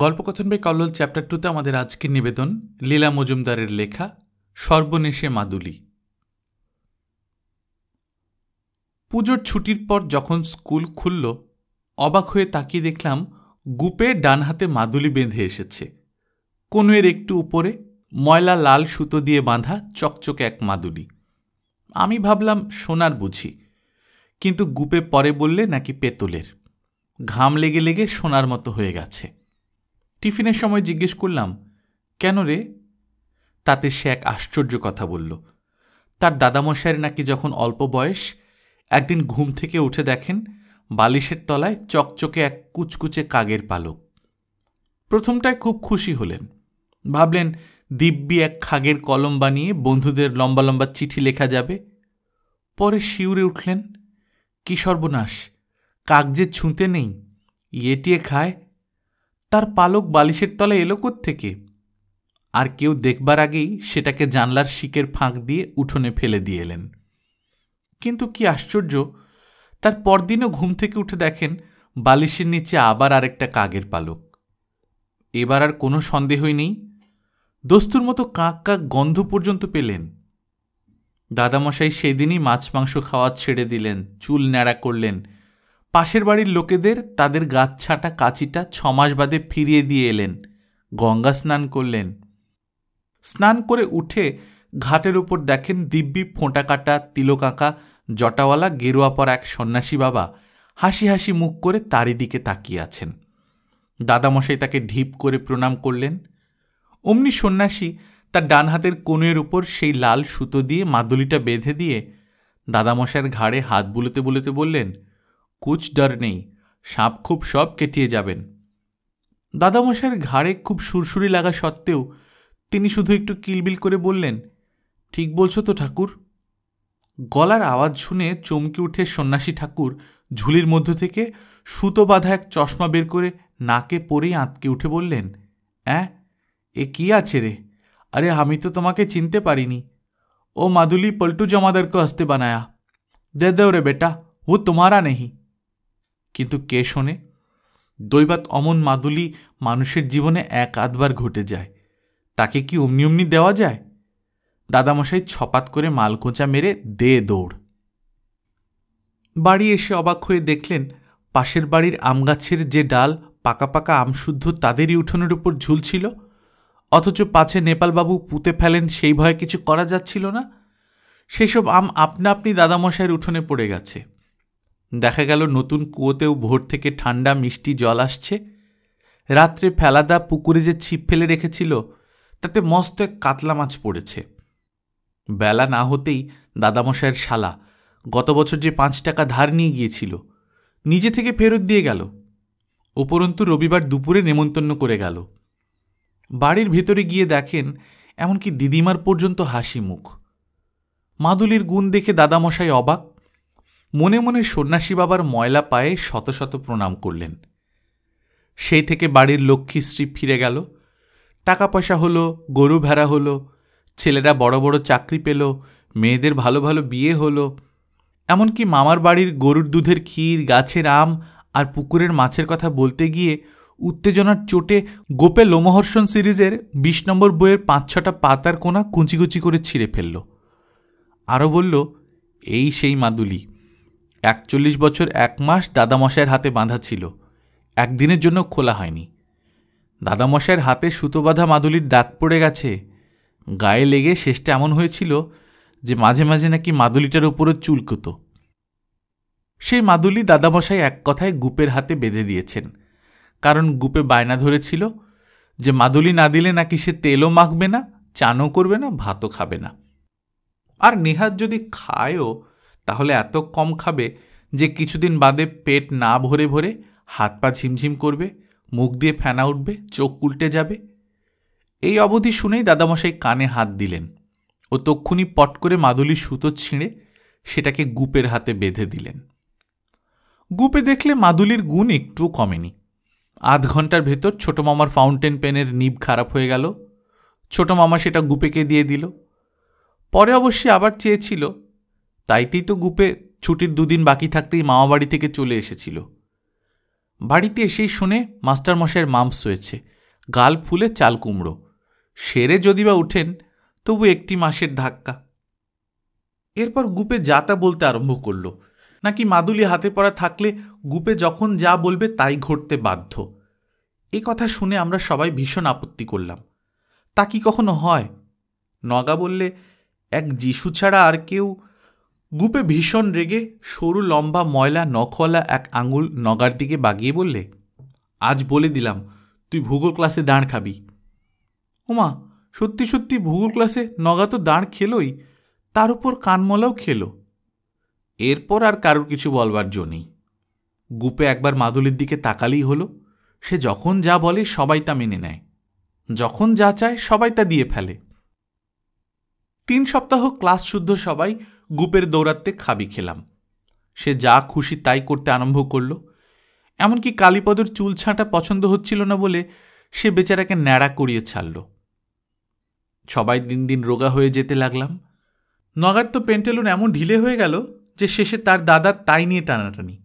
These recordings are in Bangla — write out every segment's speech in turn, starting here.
গল্পকথন বাই কল্লোল চ্যাপ্টার টুতে আমাদের আজকের নিবেদন লীলা মজুমদারের লেখা সর্বনেশে মাদুলি পুজোর ছুটির পর যখন স্কুল খুলল অবাক হয়ে তাকিয়ে দেখলাম গুপে ডান হাতে মাদুলি বেঁধে এসেছে কনুয়ের একটু উপরে ময়লা লাল সুতো দিয়ে বাঁধা চকচকে এক মাদুলি আমি ভাবলাম সোনার বুঝি কিন্তু গুপে পরে বললে নাকি পেতলের ঘাম লেগে লেগে সোনার মতো হয়ে গেছে টিফিনের সময় জিজ্ঞেস করলাম কেন রে তাতে সে এক আশ্চর্য কথা বলল তার দাদামশাইয়ের নাকি যখন অল্প বয়স একদিন ঘুম থেকে উঠে দেখেন বালিশের তলায় চকচকে এক কুচকুচে কাগের পালক প্রথমটায় খুব খুশি হলেন ভাবলেন দিব্যি এক খাগের কলম বানিয়ে বন্ধুদের লম্বা লম্বা চিঠি লেখা যাবে পরে শিউরে উঠলেন কী সর্বনাশ কাগজে ছুঁতে নেই ইয়েটিয়ে খায় তার পালক বালিশের তলে এলো থেকে আর কেউ দেখবার আগেই সেটাকে জানলার শিকের ফাঁক দিয়ে উঠোনে ফেলে দিয়ে এলেন কিন্তু কি আশ্চর্য তার পরদিনও ঘুম থেকে উঠে দেখেন বালিশের নিচে আবার আরেকটা কাগের পালক এবার আর কোনো সন্দেহই নেই দস্তুর মতো কাক কাক গন্ধ পর্যন্ত পেলেন দাদামশাই সেদিনই মাছ মাংস খাওয়া ছেড়ে দিলেন চুল ন্যাড়া করলেন পাশের বাড়ির লোকেদের তাদের গাছছাটা কাঁচিটা ছমাস বাদে ফিরিয়ে দিয়ে এলেন গঙ্গা স্নান করলেন স্নান করে উঠে ঘাটের উপর দেখেন দিব্যি ফোঁটা কাটা তিলকাঁকা জটাওয়ালা গেরুয়া পর এক সন্ন্যাসী বাবা হাসি হাসি মুখ করে তারি দিকে তাকিয়ে আছেন দাদামশাই তাকে ঢিপ করে প্রণাম করলেন অমনি সন্ন্যাসী তার ডান হাতের কোণের উপর সেই লাল সুতো দিয়ে মাদুলিটা বেঁধে দিয়ে দাদামশাইয়ের ঘাড়ে হাত বুলোতে বুলোতে বললেন কুচ ডর নেই সাপ খুব সব কেটিয়ে যাবেন দাদামশাইয়ের ঘাড়ে খুব সুরসুরি লাগা সত্ত্বেও তিনি শুধু একটু কিলবিল করে বললেন ঠিক বলছো তো ঠাকুর গলার আওয়াজ শুনে চমকে উঠে সন্ন্যাসী ঠাকুর ঝুলির মধ্য থেকে সুতো বাঁধা এক চশমা বের করে নাকে পরেই আঁতকে উঠে বললেন অ্যাঁ এ কি আছে রে আরে আমি তো তোমাকে চিনতে পারিনি ও মাদুলি পল্টু জমাদারকে আসতে বানায়া দে দেও রে বেটা ও তোমারা নেই কিন্তু কে শোনে দৈবাত অমন মাদুলি মানুষের জীবনে এক আধবার ঘটে যায় তাকে কি অমনি অমনি দেওয়া যায় দাদামশাই ছপাত করে মালকোঁচা মেরে দে দৌড় বাড়ি এসে অবাক হয়ে দেখলেন পাশের বাড়ির আমগাছের যে ডাল পাকা পাকা আমশুদ্ধ তাদেরই উঠোনের উপর ঝুলছিল অথচ পাছে নেপালবাবু পুঁতে ফেলেন সেই ভয়ে কিছু করা যাচ্ছিল না সেসব আম আপনা আপনি দাদামশাইয়ের উঠোনে পড়ে গেছে দেখা গেল নতুন কুয়োতেও ভোর থেকে ঠান্ডা মিষ্টি জল আসছে রাত্রে ফেলাদা পুকুরে যে ছিপ ফেলে রেখেছিল তাতে মস্ত এক কাতলা মাছ পড়েছে বেলা না হতেই দাদামশাইয়ের শালা গত বছর যে পাঁচ টাকা ধার নিয়ে গিয়েছিল নিজে থেকে ফেরত দিয়ে গেল উপরন্তু রবিবার দুপুরে নেমন্তন্ন করে গেল বাড়ির ভেতরে গিয়ে দেখেন এমনকি দিদিমার পর্যন্ত হাসি মুখ মাদুলির গুণ দেখে দাদামশাই অবাক মনে মনে সন্ন্যাসী বাবার ময়লা পায়ে শত শত প্রণাম করলেন সেই থেকে বাড়ির লক্ষ্মীশ্রী ফিরে গেল টাকা পয়সা হলো গরু ভেড়া হলো ছেলেরা বড় বড় চাকরি পেল মেয়েদের ভালো ভালো বিয়ে হলো এমনকি মামার বাড়ির গরুর দুধের ক্ষীর গাছের আম আর পুকুরের মাছের কথা বলতে গিয়ে উত্তেজনার চোটে গোপে লোমহর্ষণ সিরিজের বিশ নম্বর বইয়ের পাঁচ ছটা পাতার কোনা কুচি করে ছিঁড়ে ফেলল আরও বলল এই সেই মাদুলি একচল্লিশ বছর এক মাস দাদামশাইয়ের হাতে বাঁধা ছিল একদিনের জন্য খোলা হয়নি দাদামশাইয়ের হাতে সুতো বাঁধা মাদুলির দাগ পড়ে গেছে গায়ে লেগে শেষটা এমন হয়েছিল যে মাঝে মাঝে নাকি মাদুলিটার উপরে চুলকুত সেই মাদুলি দাদামশাই এক কথায় গুপের হাতে বেঁধে দিয়েছেন কারণ গুপে বায়না ধরেছিল যে মাদুলি না দিলে নাকি সে তেলও মাখবে না চানও করবে না ভাতও খাবে না আর নেহাত যদি খায়ও তাহলে এত কম খাবে যে কিছুদিন বাদে পেট না ভরে ভরে হাত পা ঝিমঝিম করবে মুখ দিয়ে ফেনা উঠবে চোখ উল্টে যাবে এই অবধি শুনেই দাদামশাই কানে হাত দিলেন ও তক্ষুনি পট করে মাদুলির সুতো ছিঁড়ে সেটাকে গুপের হাতে বেঁধে দিলেন গুপে দেখলে মাদুলির গুণ একটু কমেনি আধ ঘন্টার ভেতর ছোট মামার ফাউন্টেন পেনের নিব খারাপ হয়ে গেল ছোট মামা সেটা গুপেকে দিয়ে দিল পরে অবশ্যই আবার চেয়েছিল তাইতেই তো গুপে ছুটির দুদিন বাকি থাকতেই মামা বাড়ি থেকে চলে এসেছিল বাড়িতে এসেই শুনে মাস্টারমশাইয়ের মাম্পস হয়েছে গাল ফুলে চাল কুমড়ো সেরে যদি বা উঠেন তবু একটি মাসের ধাক্কা এরপর গুপে যা তা বলতে আরম্ভ করল নাকি মাদুলি হাতে পড়া থাকলে গুপে যখন যা বলবে তাই ঘটতে বাধ্য এ কথা শুনে আমরা সবাই ভীষণ আপত্তি করলাম তা কি কখনো হয় নগা বললে এক যিশু ছাড়া আর কেউ গুপে ভীষণ রেগে সরু লম্বা ময়লা নখলা এক আঙুল নগার দিকে বাগিয়ে বললে আজ বলে দিলাম তুই ভূগোল ক্লাসে দাঁড় খাবি ওমা সত্যি সত্যি ভূগোল ক্লাসে নগা তো দাঁড় খেলোই তার উপর কানমলাও খেলো এরপর আর কারোর কিছু বলবার জো নেই গুপে একবার মাদুলির দিকে তাকালেই হলো সে যখন যা বলে সবাই তা মেনে নেয় যখন যা চায় সবাই তা দিয়ে ফেলে তিন সপ্তাহ ক্লাস শুদ্ধ সবাই গুপের দৌরাত্মে খাবি খেলাম সে যা খুশি তাই করতে আরম্ভ করল এমনকি কালীপদর চুল ছাঁটা পছন্দ হচ্ছিল না বলে সে বেচারাকে ন্যাড়া করিয়ে ছাড়ল সবাই দিন দিন রোগা হয়ে যেতে লাগলাম নগার তো পেন্টেলুন এমন ঢিলে হয়ে গেল যে শেষে তার দাদা তাই নিয়ে টানাটানি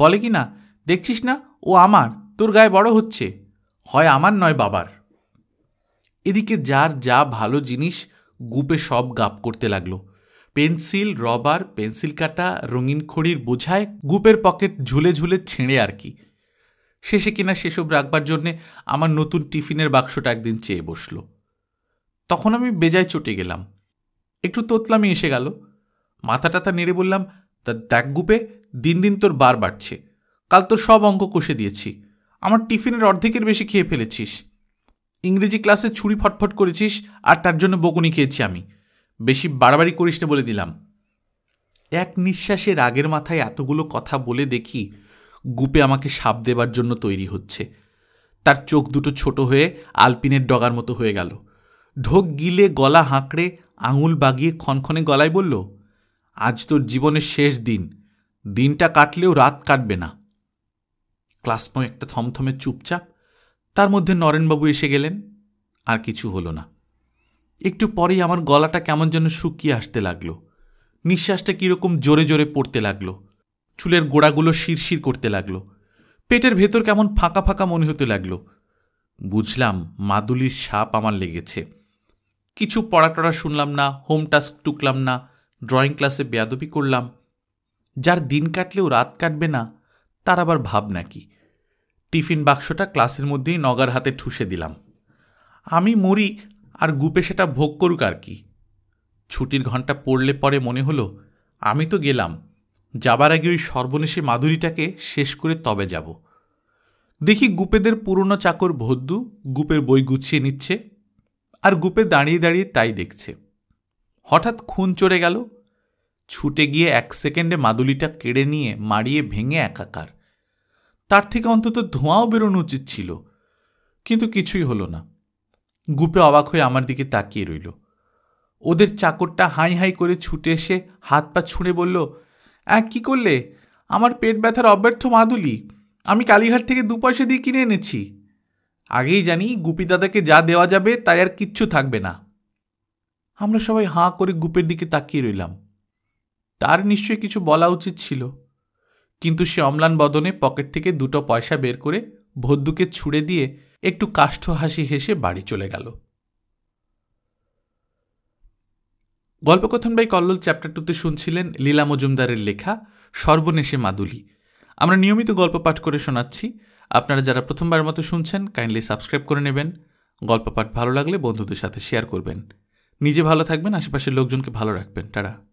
বলে কি না দেখছিস না ও আমার তোর গায়ে বড় হচ্ছে হয় আমার নয় বাবার এদিকে যার যা ভালো জিনিস গুপে সব গাপ করতে লাগলো পেন্সিল রবার পেন্সিল কাটা রঙিন খড়ির বোঝায় গুপের পকেট ঝুলে ঝুলে ছেঁড়ে আর কি শেষে কিনা সেসব রাখবার জন্যে আমার নতুন টিফিনের বাক্সটা একদিন চেয়ে বসল তখন আমি বেজায় চটে গেলাম একটু তোতলামি এসে গেল মাথা টাথা নেড়ে বললাম তা দেখ গুপে দিন দিন তোর বার বাড়ছে কাল তোর সব অঙ্ক কষে দিয়েছি আমার টিফিনের অর্ধেকের বেশি খেয়ে ফেলেছিস ইংরেজি ক্লাসে ছুরি ফটফট করেছিস আর তার জন্য বকুনি খেয়েছি আমি বেশি বাড়াবাড়ি করিস না বলে দিলাম এক নিঃশ্বাসে রাগের মাথায় এতগুলো কথা বলে দেখি গুপে আমাকে সাপ দেবার জন্য তৈরি হচ্ছে তার চোখ দুটো ছোট হয়ে আলপিনের ডগার মতো হয়ে গেল ঢোক গিলে গলা হাঁকড়ে আঙুল বাগিয়ে ক্ষণক্ষণে গলায় বলল আজ তোর জীবনের শেষ দিন দিনটা কাটলেও রাত কাটবে না ক্লাসময় একটা থমথমে চুপচাপ তার মধ্যে নরেনবাবু এসে গেলেন আর কিছু হলো না একটু পরেই আমার গলাটা কেমন যেন শুকিয়ে আসতে লাগলো নিঃশ্বাসটা কীরকম জোরে জোরে পড়তে লাগলো চুলের গোড়াগুলো শিরশির করতে লাগলো পেটের ভেতর কেমন ফাঁকা ফাঁকা মনে হতে লাগলো বুঝলাম মাদুলির সাপ আমার লেগেছে কিছু পড়াটড়া শুনলাম না হোম টাস্ক টুকলাম না ড্রয়িং ক্লাসে বেয়াদবি করলাম যার দিন কাটলেও রাত কাটবে না তার আবার ভাব নাকি টিফিন বাক্সটা ক্লাসের মধ্যেই নগার হাতে ঠুসে দিলাম আমি মরি আর গুপে সেটা ভোগ করুক আর কি ছুটির ঘন্টা পড়লে পরে মনে হলো আমি তো গেলাম যাবার আগে ওই সর্বনেশী মাধুরীটাকে শেষ করে তবে যাব দেখি গুপেদের পুরনো চাকর ভদ্দু গুপের বই গুছিয়ে নিচ্ছে আর গুপে দাঁড়িয়ে দাঁড়িয়ে তাই দেখছে হঠাৎ খুন চড়ে গেল ছুটে গিয়ে এক সেকেন্ডে মাদুলিটা কেড়ে নিয়ে মারিয়ে ভেঙে একাকার তার থেকে অন্তত ধোঁয়াও বেরোনো উচিত ছিল কিন্তু কিছুই হলো না গুপে অবাক হয়ে আমার দিকে তাকিয়ে রইল ওদের চাকরটা হাই হাই করে ছুটে এসে হাত পা ছুঁড়ে বলল এক কী করলে আমার পেট ব্যথার অব্যর্থ মাদুলি আমি কালীঘাট থেকে দু পয়সা দিয়ে কিনে এনেছি আগেই জানি গুপি দাদাকে যা দেওয়া যাবে তাই আর কিচ্ছু থাকবে না আমরা সবাই হাঁ করে গুপের দিকে তাকিয়ে রইলাম তার নিশ্চয়ই কিছু বলা উচিত ছিল কিন্তু সে অম্লান বদনে পকেট থেকে দুটো পয়সা বের করে ভদ্দুকে ছুড়ে দিয়ে একটু কাষ্ঠ হাসি হেসে বাড়ি চলে গেল গল্পকথনবাই কল্লোল চ্যাপ্টার টুতে শুনছিলেন লীলা মজুমদারের লেখা সর্বনেশে মাদুলি আমরা নিয়মিত গল্প পাঠ করে শোনাচ্ছি আপনারা যারা প্রথমবার মতো শুনছেন কাইন্ডলি সাবস্ক্রাইব করে নেবেন গল্প পাঠ ভালো লাগলে বন্ধুদের সাথে শেয়ার করবেন নিজে ভালো থাকবেন আশেপাশের লোকজনকে ভালো রাখবেন তারা